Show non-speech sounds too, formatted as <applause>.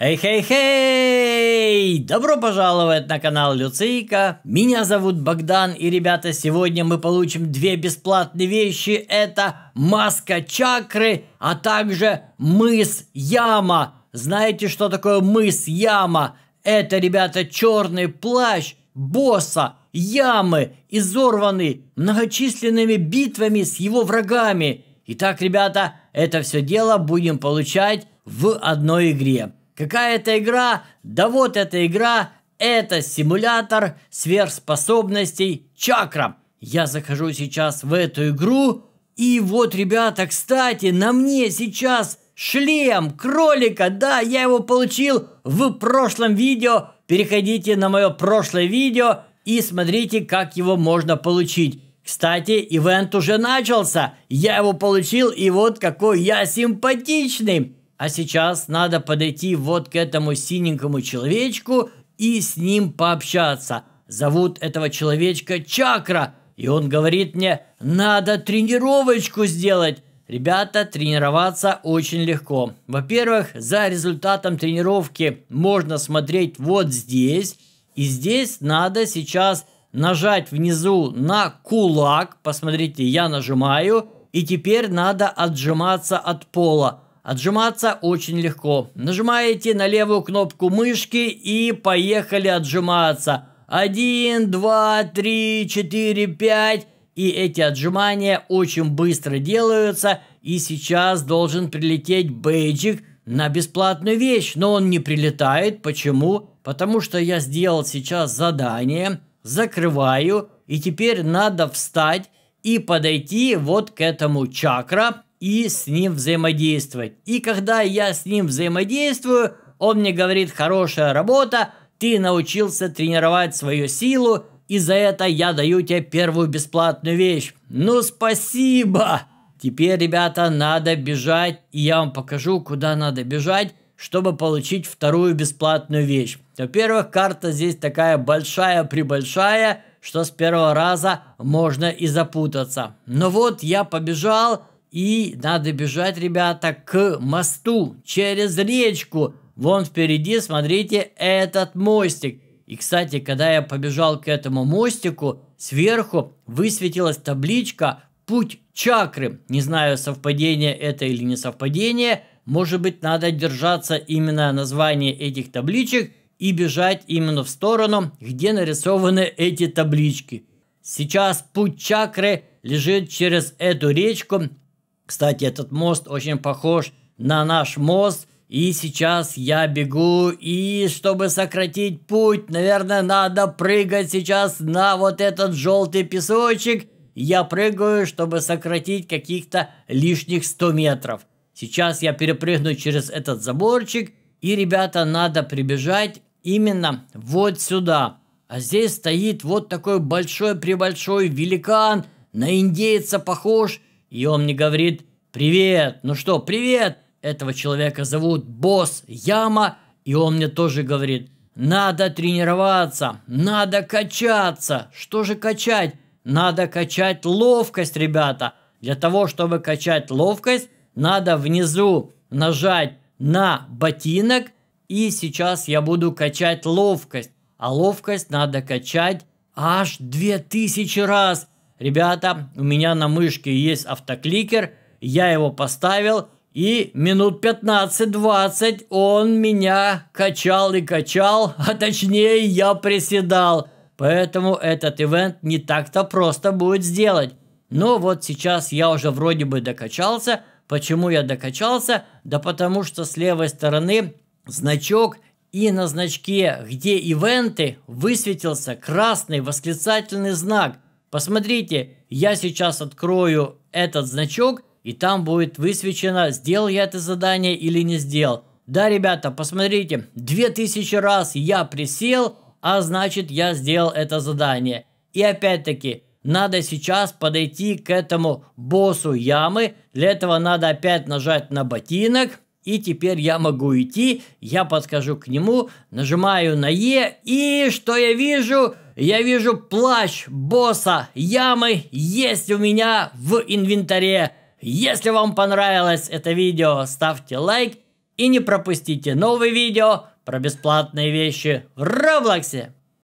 Эй-хей-хей! Добро пожаловать на канал Люцийка. Меня зовут Богдан, и, ребята, сегодня мы получим две бесплатные вещи. Это маска чакры, а также мыс Яма. Знаете, что такое мыс Яма? Это, ребята, черный плащ босса Ямы, изорванный многочисленными битвами с его врагами. Итак, ребята, это все дело будем получать в одной игре. Какая-то игра, да вот эта игра, это симулятор сверхспособностей чакра. Я захожу сейчас в эту игру, и вот, ребята, кстати, на мне сейчас шлем кролика, да, я его получил в прошлом видео. Переходите на мое прошлое видео и смотрите, как его можно получить. Кстати, ивент уже начался, я его получил, и вот какой я симпатичный. А сейчас надо подойти вот к этому синенькому человечку и с ним пообщаться. Зовут этого человечка Чакра, и он говорит мне, надо тренировочку сделать. Ребята, тренироваться очень легко. Во-первых, за результатом тренировки можно смотреть вот здесь. И здесь надо сейчас нажать внизу на кулак. Посмотрите, я нажимаю. И теперь надо отжиматься от пола. Отжиматься очень легко. Нажимаете на левую кнопку мышки и поехали отжиматься. 1, 2, 3, 4, 5. И эти отжимания очень быстро делаются. И сейчас должен прилететь бейджик на бесплатную вещь. Но он не прилетает. Почему? Потому что я сделал сейчас задание. Закрываю. И теперь надо встать и подойти вот к этому чакра и с ним взаимодействовать. И когда я с ним взаимодействую, он мне говорит, хорошая работа, ты научился тренировать свою силу, и за это я даю тебе первую бесплатную вещь. Ну, спасибо! Теперь, ребята, надо бежать, и я вам покажу, куда надо бежать, чтобы получить вторую бесплатную вещь. Во-первых, карта здесь такая большая-пребольшая, что с первого раза можно и запутаться. Но «Ну вот я побежал, и надо бежать, ребята, к мосту через речку. Вон впереди, смотрите, этот мостик. И, кстати, когда я побежал к этому мостику, сверху высветилась табличка «Путь чакры». Не знаю, совпадение это или не совпадение. Может быть, надо держаться именно названия этих табличек и бежать именно в сторону, где нарисованы эти таблички. Сейчас путь чакры лежит через эту речку кстати, этот мост очень похож на наш мост. И сейчас я бегу, и чтобы сократить путь, наверное, надо прыгать сейчас на вот этот желтый песочек. Я прыгаю, чтобы сократить каких-то лишних 100 метров. Сейчас я перепрыгну через этот заборчик, и, ребята, надо прибежать именно вот сюда. А здесь стоит вот такой большой-пребольшой великан, на индейца похож – и он мне говорит, привет, ну что, привет, этого человека зовут босс Яма, и он мне тоже говорит, надо тренироваться, надо качаться. Что же качать? Надо качать ловкость, ребята. Для того, чтобы качать ловкость, надо внизу нажать на ботинок, и сейчас я буду качать ловкость. А ловкость надо качать аж 2000 раз ребята, у меня на мышке есть автокликер, я его поставил, и минут 15-20 он меня качал и качал, <laughs> а точнее я приседал. Поэтому этот ивент не так-то просто будет сделать. Но вот сейчас я уже вроде бы докачался. Почему я докачался? Да потому что с левой стороны значок и на значке, где ивенты, высветился красный восклицательный знак – Посмотрите, я сейчас открою этот значок, и там будет высвечено, сделал я это задание или не сделал. Да, ребята, посмотрите, 2000 раз я присел, а значит я сделал это задание. И опять-таки, надо сейчас подойти к этому боссу ямы. Для этого надо опять нажать на ботинок и теперь я могу идти, я подскажу к нему, нажимаю на Е, и что я вижу? Я вижу плащ босса ямы есть у меня в инвентаре. Если вам понравилось это видео, ставьте лайк и не пропустите новые видео про бесплатные вещи в Роблоксе.